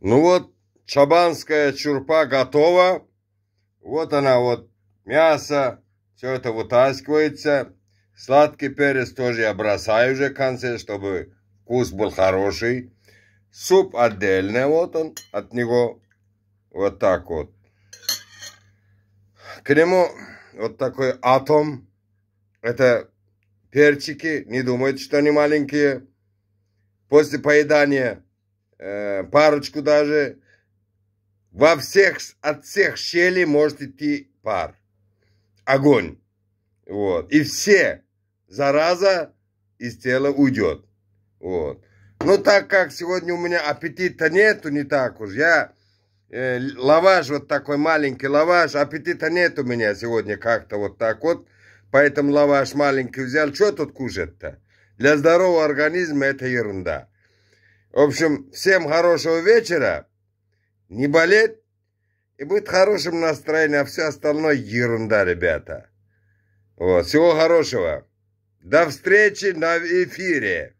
Ну вот, чабанская чурпа готова. Вот она вот, мясо, все это вытаскивается. Сладкий перец тоже я бросаю уже в конце, чтобы вкус был хороший. Суп отдельный, вот он, от него. Вот так вот. К нему вот такой атом. Это перчики, не думайте, что они маленькие. После поедания Э, парочку даже. Во всех, от всех щелей может идти пар. Огонь. Вот. И все зараза из тела уйдет. Вот. Но так как сегодня у меня аппетита нету, не так уж, я э, лаваш, вот такой маленький лаваш, аппетита нет у меня сегодня как-то вот так вот, поэтому лаваш маленький взял, что тут кушать-то? Для здорового организма это ерунда. В общем, всем хорошего вечера. Не болеть и быть хорошим настроением, а все остальное ерунда, ребята. Вот, всего хорошего. До встречи на эфире.